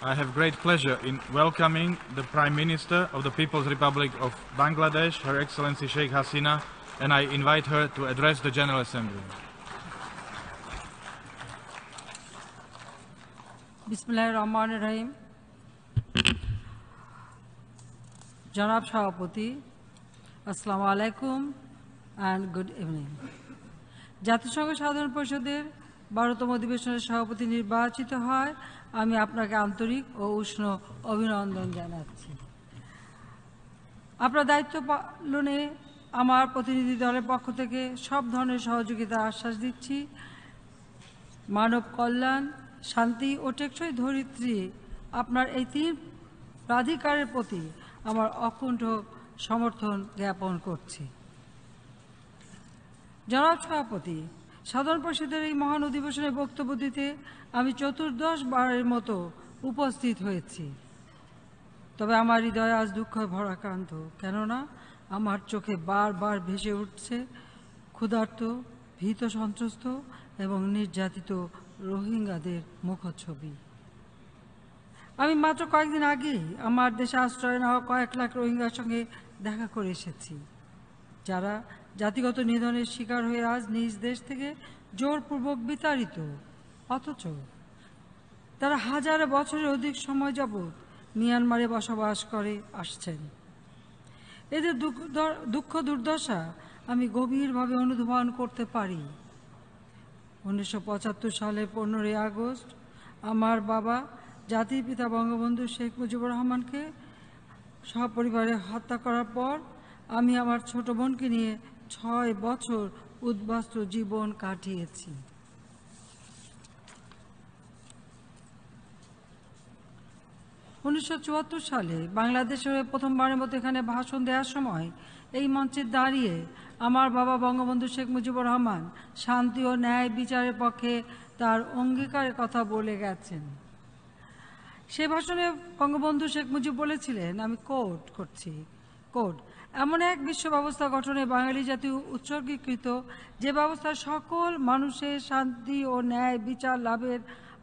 I have great pleasure in welcoming the Prime Minister of the People's Republic of Bangladesh, Her Excellency Sheikh Hasina, and I invite her to address the General Assembly. বিসমুল্লাহ Rahman rahim janab সভাপতি Assalamu আলাইকুম and good evening Jatishanga সাধারণ পরিষদের বারোতম অধিবেশনের সভাপতি নির্বাচিত হয় আমি আপনাকে আন্তরিক ও উষ্ণ অভিনন্দন জানাচ্ছি আপনার দায়িত্ব পালনে আমার প্রতিনিধি দলের পক্ষ থেকে সব ধরনের সহযোগিতা আশ্বাস দিচ্ছি মানব কল্যাণ শান্তি ও টেকসই ধরিত্রী আপনার এই তিন প্রাধিকারের প্রতি আমার অকুণ্ঠ সমর্থন জ্ঞাপন করছি জনাব সভাপতি সাধারণ পরিষদের এই মহান অধিবেশনে বক্তব্য দিতে আমি চতুর্দশ বারের মতো উপস্থিত হয়েছি তবে আমার হৃদয় আজ দুঃখ ভরাক্রান্ত কেননা আমার চোখে বারবার ভেসে উঠছে ক্ষুধার্ত ভীত সন্ত্রস্ত এবং নির্যাতিত রোহিঙ্গাদের মুখচ্ছবি আমি মাত্র কয়েকদিন আগেই আমার দেশে আশ্রয় নেওয়া কয়েক লাখ রোহিঙ্গার সঙ্গে দেখা করে এসেছি যারা জাতিগত নিধনের শিকার হয়ে আজ নিজ দেশ থেকে জোরপূর্বক বিতাড়িত অথচ তারা হাজার বছরের অধিক সময় যাবৎ মিয়ানমারে বসবাস করে আসছেন এদের দুঃখ দুর্দশা আমি গভীরভাবে অনুধাবন করতে পারি উনিশশো সালের পনেরোই আগস্ট আমার বাবা জাতির পিতা বঙ্গবন্ধু শেখ মুজিবুর রহমানকে সপরিবারে হত্যা করার পর আমি আমার ছোট বোনকে নিয়ে ছয় বছর উদ্বাস্ত জীবন কাটিয়েছি উনিশশো সালে বাংলাদেশের প্রথমবারের মতো এখানে ভাষণ দেওয়ার সময় এই মঞ্চে দাঁড়িয়ে আমার বাবা বঙ্গবন্ধু শেখ মুজিবুর রহমান শান্তি ও ন্যায় বিচারের পক্ষে তার অঙ্গীকারের কথা বলে গেছেন সে ভাষণে বঙ্গবন্ধু শেখ মুজিব বলেছিলেন আমি কোট করছি কোট এমন এক বিশ্ব ব্যবস্থা গঠনে বাঙালি জাতি উৎসর্গীকৃত যে ব্যবস্থা সকল মানুষের শান্তি ও ন্যায় বিচার লাভের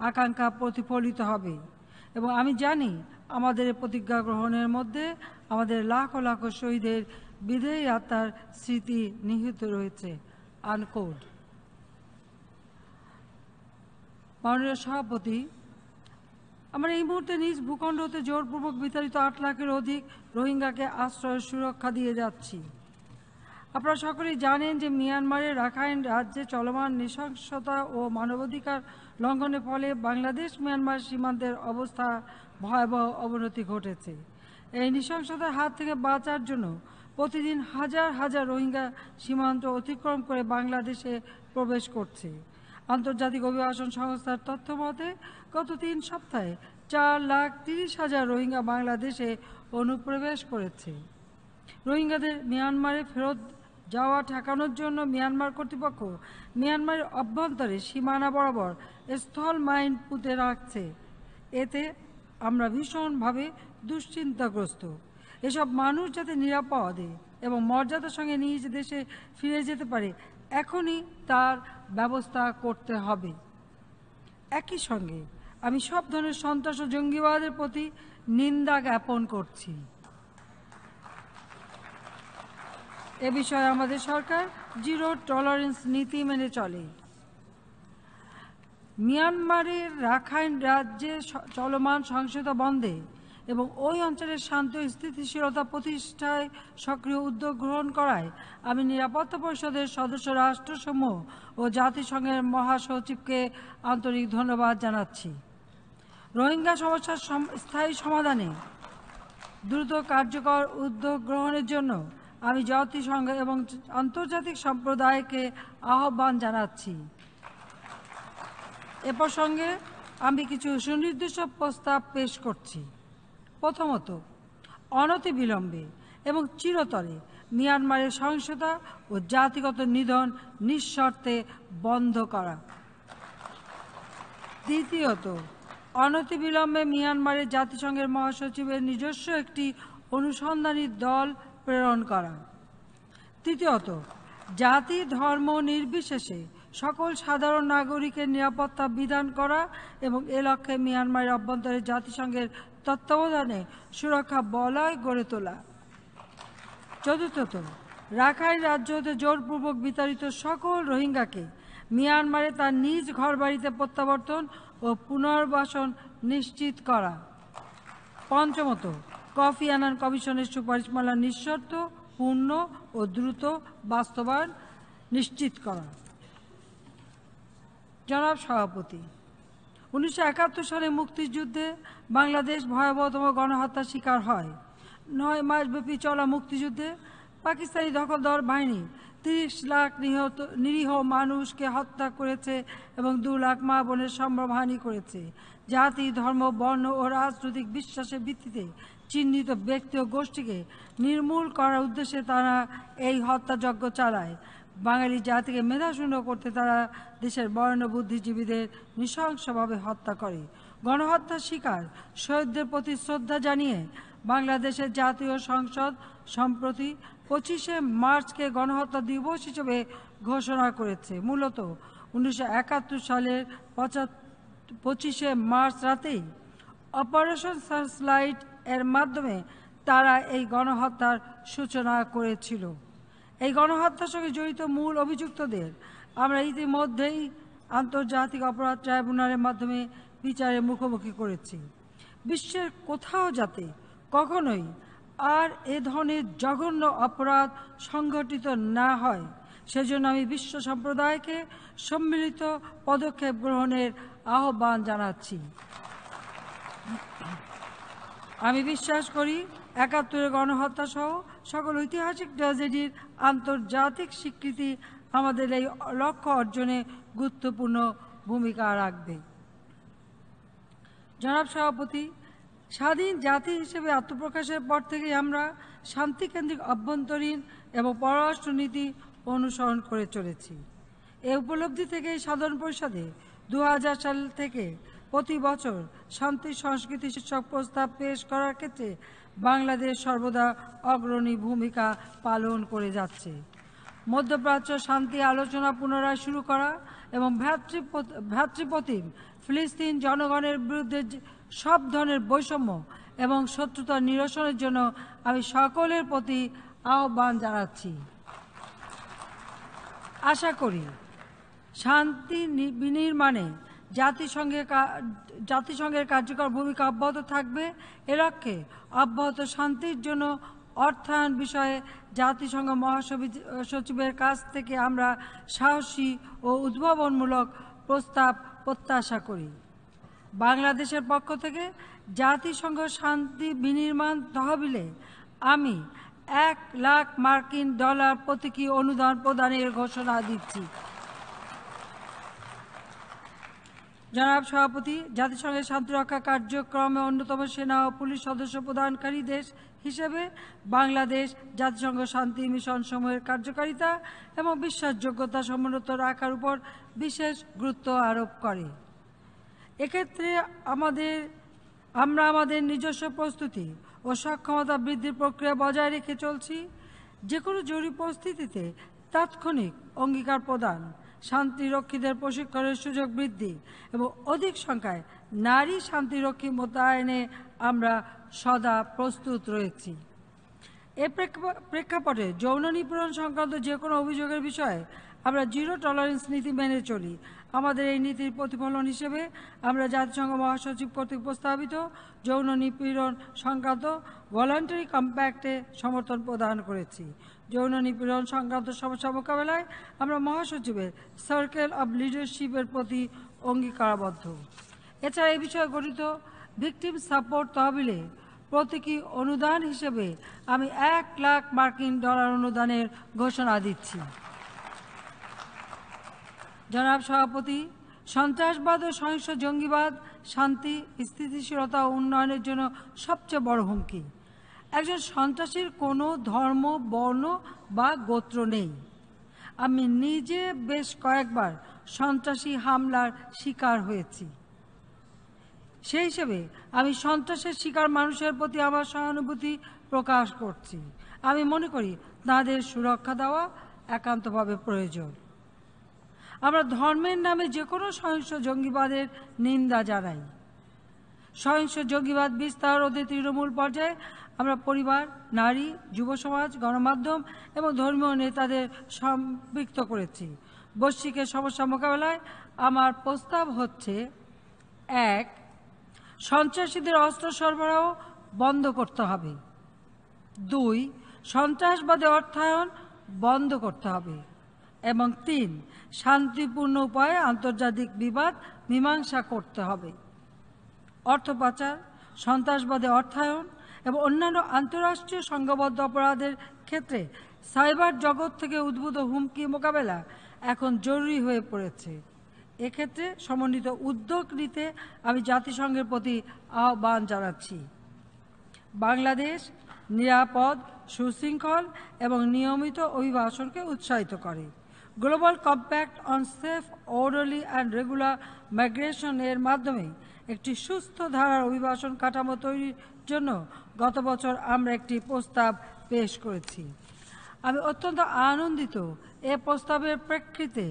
আকাঙ্ক্ষা প্রতিফলিত হবে এবং আমি জানি আমাদের প্রতিজ্ঞা গ্রহণের মধ্যে আমাদের লাখ লাখ শহীদের বিদেয়ী আত্মার স্মৃতি নিহিত রয়েছে আনকোড মাননীয় সভাপতি আমরা এই মুহূর্তে নিজ ভূখণ্ড হতে জোরপূর্বক বিতাড়িত আট লাখের অধিক রোহিঙ্গাকে আশ্রয় সুরক্ষা দিয়ে যাচ্ছি আপনারা সকলেই জানেন যে মিয়ানমারের রাখাইন রাজ্যে চলমান নৃশংসতা ও মানবাধিকার লঙ্ঘনের ফলে বাংলাদেশ মিয়ানমার সীমান্তের অবস্থা ভয়াবহ অবনতি ঘটেছে এই নৃশংসতার হাত থেকে বাঁচার জন্য প্রতিদিন হাজার হাজার রোহিঙ্গা সীমান্ত অতিক্রম করে বাংলাদেশে প্রবেশ করছে আন্তর্জাতিক অভিবাসন সংস্থার তথ্য মতে গত তিন সপ্তাহে চার লাখ তিরিশ হাজার রোহিঙ্গা বাংলাদেশে অনুপ্রবেশ করেছে রোহিঙ্গাদের মিয়ানমারে ফেরত যাওয়া ঠেকানোর জন্য মিয়ানমার কর্তৃপক্ষ মিয়ানমারের অভ্যন্তরে সীমানা বরাবর স্থল মাইন পুঁতে রাখছে এতে আমরা ভীষণভাবে দুশ্চিন্তাগ্রস্ত এসব মানুষ যাতে নিরাপদে এবং মর্যাদার সঙ্গে নিজ দেশে ফিরে যেতে পারে এখনই তার ব্যবস্থা করতে হবে একই সঙ্গে আমি সব ধরনের সন্ত্রাস ও জঙ্গিবাদের প্রতি নিন্দা জ্ঞাপন করছি এ বিষয়ে আমাদের সরকার জিরো টলারেন্স নীতি মেনে চলে মিয়ানমারের রাখাইন রাজ্যে চলমান সহিংসতা বন্ধে এবং ওই অঞ্চলের শান্ত স্থিতিশীলতা প্রতিষ্ঠায় সক্রিয় উদ্যোগ গ্রহণ করায় আমি নিরাপত্তা পরিষদের সদস্য রাষ্ট্রসমূহ ও জাতিসংঘের মহাসচিবকে আন্তরিক ধন্যবাদ জানাচ্ছি রোহিঙ্গা সমস্যার স্থায়ী সমাধানে দ্রুত কার্যকর উদ্যোগ গ্রহণের জন্য আমি জাতিসংঘ এবং আন্তর্জাতিক সম্প্রদায়কে আহ্বান জানাচ্ছি এ প্রসঙ্গে আমি কিছু সুনির্দিষ্ট প্রস্তাব পেশ করছি প্রথমত অনতি বিলম্বে এবং চিরতরে মিয়ানমারের সহিংসতা ও জাতিগত নিধন নিঃশর্তে বন্ধ করা দ্বিতীয়ত অনতিবিলম্বে মিয়ানমারে জাতিসংঘের মহাসচিবের নিজস্ব একটি অনুসন্ধানী দল প্রেরণ করা তৃতীয়ত জাতি ধর্ম নির্বিশেষে সকল সাধারণ নাগরিকের নিরাপত্তা বিধান করা এবং এ লক্ষ্যে মিয়ানমারের অভ্যন্তরে জাতিসংঘের তত্ত্বাবধানে সুরক্ষা বলয় গড়ে তোলা চতুর্থত রাখাইন রাজ্য হতে জোরপূর্বক বিতাড়িত সকল রোহিঙ্গাকে মিয়ানমারে তার নিজ ঘরবাড়িতে প্রত্যাবর্তন ও পুনর্বাসন নিশ্চিত করা পঞ্চমত কফি আনান কমিশনের সুপারিশমালা নিঃশর্ত পূর্ণ ও দ্রুত বাস্তবায়ন নিশ্চিত করা জনাব সভাপতি উনিশশো একাত্তর সালে মুক্তিযুদ্ধে বাংলাদেশ ভয়াবহতম গণহত্যার শিকার হয় নয় মাসব্যাপী চলা মুক্তিযুদ্ধে পাকিস্তানি দখলদার বাহিনী তিরিশ লাখ নিহত নিরীহ মানুষকে হত্যা করেছে এবং দু লাখ মা বোনের সম্ভ্রমহানি করেছে জাতি ধর্ম বর্ণ ও রাজনৈতিক বিশ্বাসের ভিত্তিতে চিহ্নিত ব্যক্তি ও গোষ্ঠীকে নির্মূল করার উদ্দেশ্যে তারা এই হত্যাযজ্ঞ চালায় বাঙালি জাতিকে মেধাশূন্য করতে তারা দেশের বর্ণ বুদ্ধিজীবীদের নৃশংসভাবে হত্যা করে গণহত্যার শিকার শহীদদের প্রতি শ্রদ্ধা জানিয়ে বাংলাদেশের জাতীয় সংসদ সম্প্রতি পঁচিশে মার্চকে গণহত্যা দিবস হিসেবে ঘোষণা করেছে মূলত উনিশশো সালের পঁচিশে মার্চ রাতেই অপারেশন সার্চলাইট এর মাধ্যমে তারা এই গণহত্যার সূচনা করেছিল এই গণহত্যার সঙ্গে জড়িত মূল অভিযুক্তদের আমরা ইতিমধ্যেই আন্তর্জাতিক অপরাধ ট্রাইব্যুনালের মাধ্যমে বিচারের মুখোমুখি করেছি বিশ্বের কোথাও যাতে কখনোই আর এ ধরনের জঘন্য অপরাধ সংঘটিত না হয় সেজন্য আমি বিশ্ব সম্প্রদায়কে সম্মিলিত পদক্ষেপ গ্রহণের আহ্বান জানাচ্ছি আমি বিশ্বাস করি একাত্তরের গণহত্যা সহ সকল ঐতিহাসিক ট্র্যাজেডির আন্তর্জাতিক স্বীকৃতি আমাদের এই লক্ষ্য অর্জনে গুরুত্বপূর্ণ ভূমিকা রাখবে জনাব সভাপতি স্বাধীন জাতি হিসেবে আত্মপ্রকাশের পর থেকে আমরা শান্তিকেন্দ্রিক অভ্যন্তরীণ এবং পররাষ্ট্রনীতি অনুসরণ করে চলেছি এ উপলব্ধি থেকে সাধারণ পরিষদে দু সাল থেকে প্রতি বছর শান্তি সংস্কৃতি শীর্ষক প্রস্তাব পেশ করার ক্ষেত্রে বাংলাদেশ সর্বদা অগ্রণী ভূমিকা পালন করে যাচ্ছে মধ্যপ্রাচ্য শান্তি আলোচনা পুনরায় শুরু করা এবং ভ্রাতৃপ্রতিম ফিলিস্তিন জনগণের বিরুদ্ধে সব ধরনের বৈষম্য এবং শত্রুতা নিরসনের জন্য আমি সকলের প্রতি আহ্বান জানাচ্ছি আশা করি শান্তি বিনির্মাণে জাতিসংঘের জাতিসংঘের কার্যকর ভূমিকা অব্যাহত থাকবে এ লক্ষ্যে অব্যাহত শান্তির জন্য অর্থায়ন বিষয়ে জাতিসংঘ সচিবের কাছ থেকে আমরা সাহসী ও উদ্ভাবনমূলক প্রস্তাব প্রত্যাশা করি বাংলাদেশের পক্ষ থেকে জাতিসংঘ শান্তি বিনির্মাণ তহবিলে আমি এক লাখ মার্কিন ডলার প্রতীকী অনুদান প্রদানের ঘোষণা দিচ্ছি জনাব সভাপতি জাতিসংঘের শান্তি রক্ষা কার্যক্রমে অন্যতম সেনা ও পুলিশ সদস্য প্রদানকারী দেশ হিসেবে বাংলাদেশ জাতিসংঘ শান্তি মিশন সমূহের কার্যকারিতা এবং বিশ্বাসযোগ্যতা সমুন্নত রাখার উপর বিশেষ গুরুত্ব আরোপ করে এক্ষেত্রে আমাদের আমরা আমাদের নিজস্ব প্রস্তুতি ও সক্ষমতা বৃদ্ধির প্রক্রিয়া বজায় রেখে চলছি যে কোনো জরুরি পরিস্থিতিতে তাৎক্ষণিক অঙ্গীকার প্রদান শান্তিরক্ষীদের প্রশিক্ষণের সুযোগ বৃদ্ধি এবং অধিক সংখ্যায় নারী শান্তিরক্ষী মোতায়েনে আমরা সদা প্রস্তুত রয়েছি এ প্রেক্ষাপটে যৌন নিপীড়ন সংক্রান্ত যে কোনো অভিযোগের বিষয়ে আমরা জিরো টলারেন্স নীতি মেনে চলি আমাদের এই নীতির প্রতিফলন হিসেবে আমরা জাতিসংঘ মহাসচিব কর্তৃক প্রস্তাবিত যৌন নিপীড়ন সংক্রান্ত ভলান্টারি কম্প্যাক্টে সমর্থন প্রদান করেছি যৌন নিপীড়ন সংক্রান্ত সমস্যা মোকাবেলায় আমরা মহাসচিবের সার্কেল অব লিডারশিপের প্রতি অঙ্গীকারাবদ্ধ এছাড়া এই বিষয়ে গঠিত ভিকটিম সাপোর্ট তহবিলে প্রতীকী অনুদান হিসেবে আমি এক লাখ মার্কিন ডলার অনুদানের ঘোষণা দিচ্ছি জনাব সভাপতি সন্ত্রাসবাদ ও সহিংস জঙ্গিবাদ শান্তি স্থিতিশীলতা ও উন্নয়নের জন্য সবচেয়ে বড় হুমকি একজন সন্ত্রাসীর কোনো ধর্ম বর্ণ বা গোত্র নেই আমি নিজে বেশ কয়েকবার সন্ত্রাসী হামলার শিকার হয়েছি সেই হিসেবে আমি সন্ত্রাসের শিকার মানুষের প্রতি আমার সহানুভূতি প্রকাশ করছি আমি মনে করি তাঁদের সুরক্ষা দেওয়া একান্তভাবে প্রয়োজন আমরা ধর্মের নামে যে কোনো সহিংস জঙ্গিবাদের নিন্দা জানাই সহিংস জঙ্গিবাদ বিস্তার ও তৃণমূল পর্যায়ে আমরা পরিবার নারী যুব সমাজ গণমাধ্যম এবং ধর্মীয় নেতাদের সম্পৃক্ত করেছি বৈশ্বিকের সমস্যা মোকাবেলায় আমার প্রস্তাব হচ্ছে এক সন্ত্রাসীদের অস্ত্র সরবরাহ বন্ধ করতে হবে দুই সন্ত্রাসবাদে অর্থায়ন বন্ধ করতে হবে এবং তিন শান্তিপূর্ণ উপায়ে আন্তর্জাতিক বিবাদ মীমাংসা করতে হবে অর্থ পাচার সন্ত্রাসবাদে অর্থায়ন এবং অন্যান্য আন্তঃরাষ্ট্রীয় সংঘবদ্ধ অপরাধের ক্ষেত্রে সাইবার জগৎ থেকে উদ্ভূত হুমকি মোকাবেলা এখন জরুরি হয়ে পড়েছে এক্ষেত্রে সমন্বিত উদ্যোগ নিতে আমি জাতিসংঘের প্রতি আহ্বান জানাচ্ছি বাংলাদেশ নিরাপদ সুশৃঙ্খল এবং নিয়মিত অভিবাসনকে উৎসাহিত করে global compact on safe orderly and regular migration এর মাধ্যমে একটি সুস্থ ধারার অভিবাসন কাঠামো তৈরির জন্য গত বছর আমরা একটি প্রস্তাব পেশ করেছি আমি অত্যন্ত আনন্দিত এ প্রস্তাবের প্রেক্ষিতে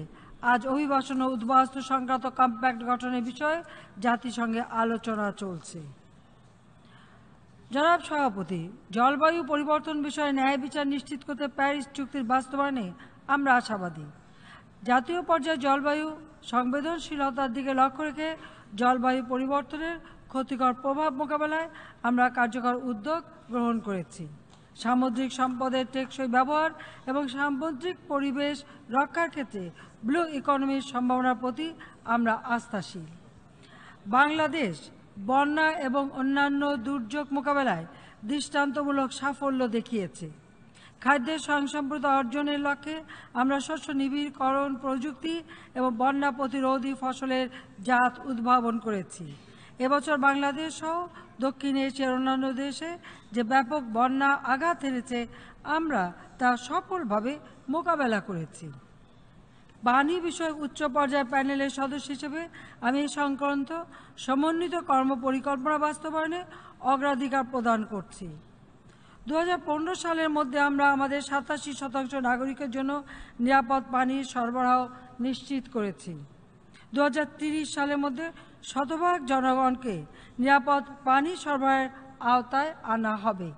আজ অভিবাসন ও উদ্বাস্তু সংক্রান্ত কম্প্যাক্ট গঠনের বিষয়ে জাতিসংঘে আলোচনা চলছে জনাব সভাপতি জলবায়ু পরিবর্তন বিষয়ে ন্যায় বিচার নিশ্চিত করতে প্যারিস চুক্তির বাস্তবায়নে আমরা আশাবাদী জাতীয় পর্যায়ে জলবায়ু সংবেদনশীলতার দিকে লক্ষ্য রেখে জলবায়ু পরিবর্তনের ক্ষতিকর প্রভাব মোকাবেলায় আমরা কার্যকর উদ্যোগ গ্রহণ করেছি সামুদ্রিক সম্পদের টেকসই ব্যবহার এবং সামুদ্রিক পরিবেশ রক্ষার ক্ষেত্রে ব্লু ইকোনমির সম্ভাবনার প্রতি আমরা আস্থাশীল বাংলাদেশ বন্যা এবং অন্যান্য দুর্যোগ মোকাবেলায় দৃষ্টান্তমূলক সাফল্য দেখিয়েছে খাদ্যের স্বয়ংসম্পদ অর্জনের লক্ষ্যে আমরা শস্য নিবিড়করণ প্রযুক্তি এবং বন্যা প্রতিরোধী ফসলের জাত উদ্ভাবন করেছি এবছর বাংলাদেশ সহ দক্ষিণ এশিয়ার অন্যান্য দেশে যে ব্যাপক বন্যা আঘাত হেরেছে আমরা তা সফলভাবে মোকাবেলা করেছি বাণী বিষয়ক উচ্চ পর্যায়ের প্যানেলের সদস্য হিসেবে আমি এই সংক্রান্ত সমন্বিত কর্ম পরিকল্পনা বাস্তবায়নে অগ্রাধিকার প্রদান করছি দু সালের মধ্যে আমরা আমাদের সাতাশি শতাংশ নাগরিকের জন্য নিরাপদ পানির সরবরাহ নিশ্চিত করেছি দু সালের মধ্যে শতভাগ জনগণকে নিরাপদ পানি সরবরাহের আওতায় আনা হবে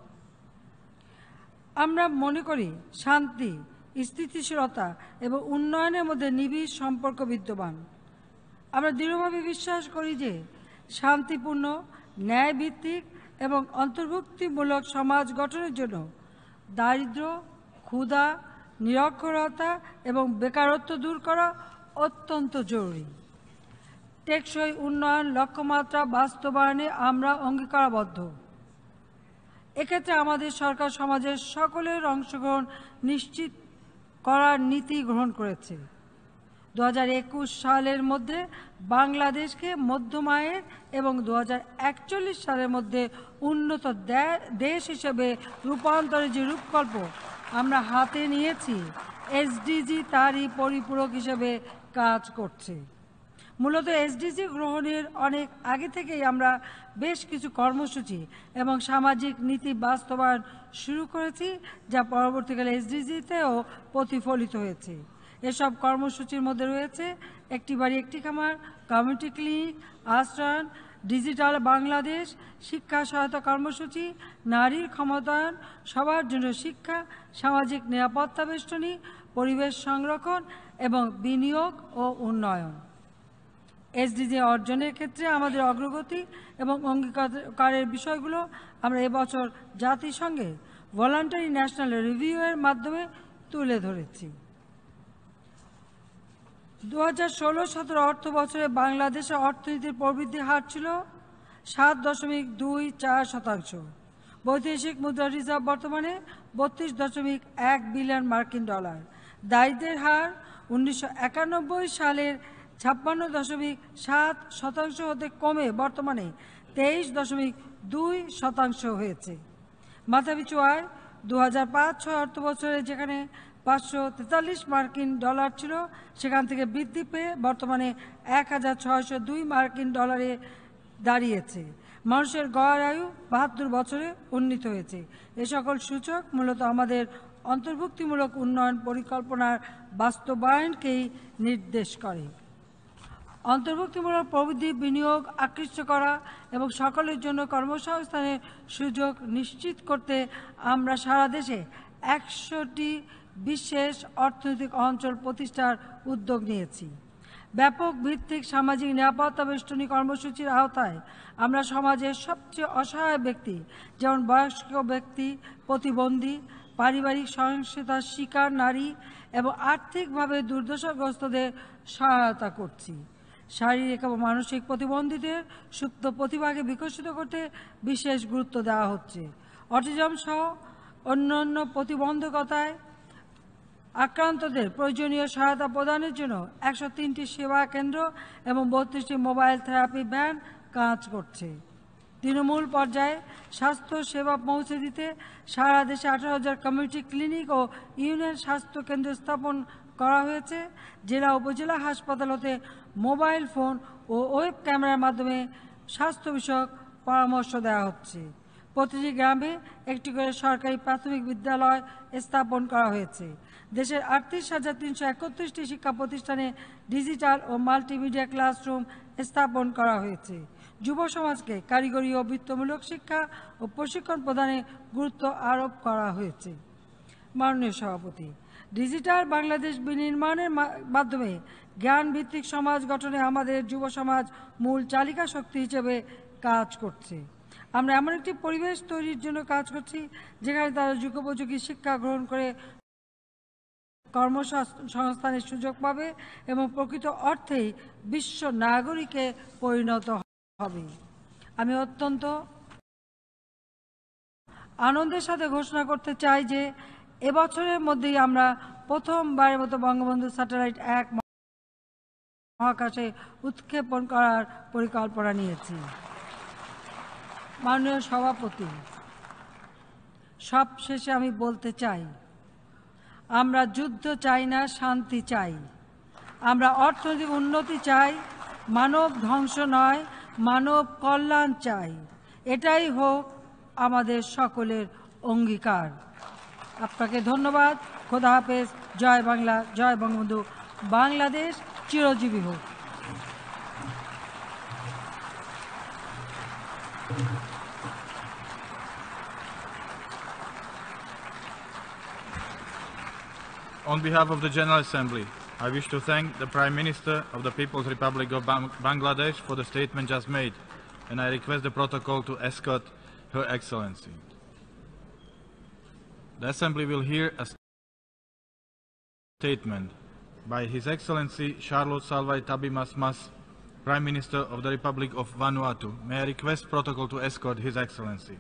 আমরা মনে করি শান্তি স্থিতিশীলতা এবং উন্নয়নের মধ্যে নিবিড় সম্পর্ক বিদ্যমান আমরা দৃঢ়ভাবে বিশ্বাস করি যে শান্তিপূর্ণ ন্যায়ভিত্তিক এবং অন্তর্ভুক্তিমূলক সমাজ গঠনের জন্য দারিদ্র ক্ষুধা নিরক্ষরতা এবং বেকারত্ব দূর করা অত্যন্ত জরুরি টেকসই উন্নয়ন লক্ষ্যমাত্রা বাস্তবায়নে আমরা অঙ্গীকারাবদ্ধ এক্ষেত্রে আমাদের সরকার সমাজের সকলের অংশগ্রহণ নিশ্চিত করার নীতি গ্রহণ করেছে দু সালের মধ্যে বাংলাদেশকে মধ্যম আয়ের এবং দু সালের মধ্যে উন্নত দেশ হিসেবে রূপান্তরের যে রূপকল্প আমরা হাতে নিয়েছি এসডিজি তারই পরিপূরক হিসেবে কাজ করছে মূলত এসডিজি গ্রহণের অনেক আগে থেকেই আমরা বেশ কিছু কর্মসূচি এবং সামাজিক নীতি বাস্তবায়ন শুরু করেছি যা পরবর্তীকালে এসডিজিতেও প্রতিফলিত হয়েছে এসব কর্মসূচির মধ্যে রয়েছে একটি বাড়ি একটি খামার কমিউনিটি ক্লিনিক আশ্রয়ন ডিজিটাল বাংলাদেশ শিক্ষা সহায়তা কর্মসূচি নারীর ক্ষমতায়ন সবার জন্য শিক্ষা সামাজিক নিরাপত্তা বেষ্টনী পরিবেশ সংরক্ষণ এবং বিনিয়োগ ও উন্নয়ন এসডিজি অর্জনের ক্ষেত্রে আমাদের অগ্রগতি এবং অঙ্গীকারের বিষয়গুলো আমরা এবছর জাতিসংঘে ভলান্টারি ন্যাশনাল রিভিউয়ের মাধ্যমে তুলে ধরেছি দু হাজার ষোলো সতেরো অর্থ বছরে বাংলাদেশের অর্থনীতির প্রবৃদ্ধির হার ছিল সাত দশমিক দুই চার শতাংশ বৈদেশিক মুদ্রা রিজার্ভ বর্তমানে বত্রিশ দশমিক এক বিলিয়ন মার্কিন ডলার দায়িত্বের হার উনিশশো সালের ছাপ্পান্ন দশমিক সাত শতাংশ হতে কমে বর্তমানে তেইশ দশমিক দুই শতাংশ হয়েছে মাথাপিছু আয় দু হাজার পাঁচ ছয় বছরে যেখানে পাঁচশো তেতাল্লিশ মার্কিন ডলার ছিল সেখান থেকে বৃদ্ধি পেয়ে বর্তমানে এক হাজার ছয়শো দুই মার্কিন ডলারে দাঁড়িয়েছে মানুষের গড় আয়ু বাহাত্তর বছরে উন্নীত হয়েছে এ সকল সূচক মূলত আমাদের অন্তর্ভুক্তিমূলক উন্নয়ন পরিকল্পনার বাস্তবায়নকেই নির্দেশ করে অন্তর্ভুক্তিমূলক প্রবৃদ্ধি বিনিয়োগ আকৃষ্ট করা এবং সকলের জন্য কর্মসংস্থানের সুযোগ নিশ্চিত করতে আমরা সারা দেশে একশোটি বিশেষ অর্থনৈতিক অঞ্চল প্রতিষ্ঠার উদ্যোগ নিয়েছি ব্যাপক ভিত্তিক সামাজিক নিরাপত্তা বেষ্টনী কর্মসূচির আওতায় আমরা সমাজের সবচেয়ে অসহায় ব্যক্তি যেমন বয়স্ক ব্যক্তি প্রতিবন্ধী পারিবারিক সহিংসতার শিকার নারী এবং আর্থিকভাবে দুর্দশাগ্রস্তদের সহায়তা করছি শারীরিক এবং মানসিক প্রতিবন্ধীদের সুপ্ত প্রতিভাকে বিকশিত করতে বিশেষ গুরুত্ব দেওয়া হচ্ছে অটিজম সহ অন্যান্য প্রতিবন্ধকতায় আক্রান্তদের প্রয়োজনীয় সহায়তা প্রদানের জন্য একশো তিনটি সেবা কেন্দ্র এবং বত্রিশটি মোবাইল থেরাপি ভ্যান কাজ করছে তৃণমূল পর্যায়ে স্বাস্থ্য সেবা পৌঁছে দিতে সারা দেশে আঠারো হাজার কমিউনিটি ক্লিনিক ও ইউনিয়ন স্বাস্থ্য কেন্দ্র স্থাপন করা হয়েছে জেলা উপজেলা হাসপাতাল হতে মোবাইল ফোন ও ওয়েব ক্যামেরার মাধ্যমে স্বাস্থ্য বিষয়ক পরামর্শ দেওয়া হচ্ছে প্রতিটি গ্রামে একটি করে সরকারি প্রাথমিক বিদ্যালয় স্থাপন করা হয়েছে দেশের আটত্রিশ হাজার তিনশো একত্রিশটি শিক্ষা প্রতিষ্ঠানে ডিজিটাল ও মাল্টিমিডিয়া ক্লাসরুম স্থাপন করা হয়েছে যুব সমাজকে কারিগরি ও বৃত্তমূলক শিক্ষা ও প্রশিক্ষণ প্রদানে গুরুত্ব আরোপ করা হয়েছে মাননীয় সভাপতি ডিজিটাল বাংলাদেশ বিনির্মাণের মাধ্যমে জ্ঞানভিত্তিক সমাজ গঠনে আমাদের যুব সমাজ মূল চালিকা শক্তি হিসেবে কাজ করছে আমরা এমন একটি পরিবেশ তৈরির জন্য কাজ করছি যেখানে তারা যুগোপযোগী শিক্ষা গ্রহণ করে কর্মসংস্থানের সুযোগ পাবে এবং প্রকৃত অর্থেই বিশ্ব নাগরিকে পরিণত হবে আমি অত্যন্ত আনন্দের সাথে ঘোষণা করতে চাই যে এবছরের মধ্যেই আমরা প্রথমবারের মতো বঙ্গবন্ধু স্যাটেলাইট এক মহাকাশে উৎক্ষেপণ করার পরিকল্পনা নিয়েছি মাননীয় সভাপতি সব শেষে আমি বলতে চাই আমরা যুদ্ধ চাই না শান্তি চাই আমরা অর্থনৈতিক উন্নতি চাই মানব ধ্বংস নয় মানব কল্যাণ চাই এটাই হোক আমাদের সকলের অঙ্গীকার আপনাকে ধন্যবাদ খোদা হাফেজ জয় বাংলা জয় বঙ্গবন্ধু বাংলাদেশ চিরজীবী হোক on behalf of the General Assembly, I wish to thank the Prime Minister of the People's Republic of Bangladesh for the statement just made, and I request the protocol to escort Her Excellency. The Assembly will hear a statement by His Excellency Charlotte Salvay Tabimasmas, Prime Minister of the Republic of Vanuatu. May I request protocol to escort His Excellency.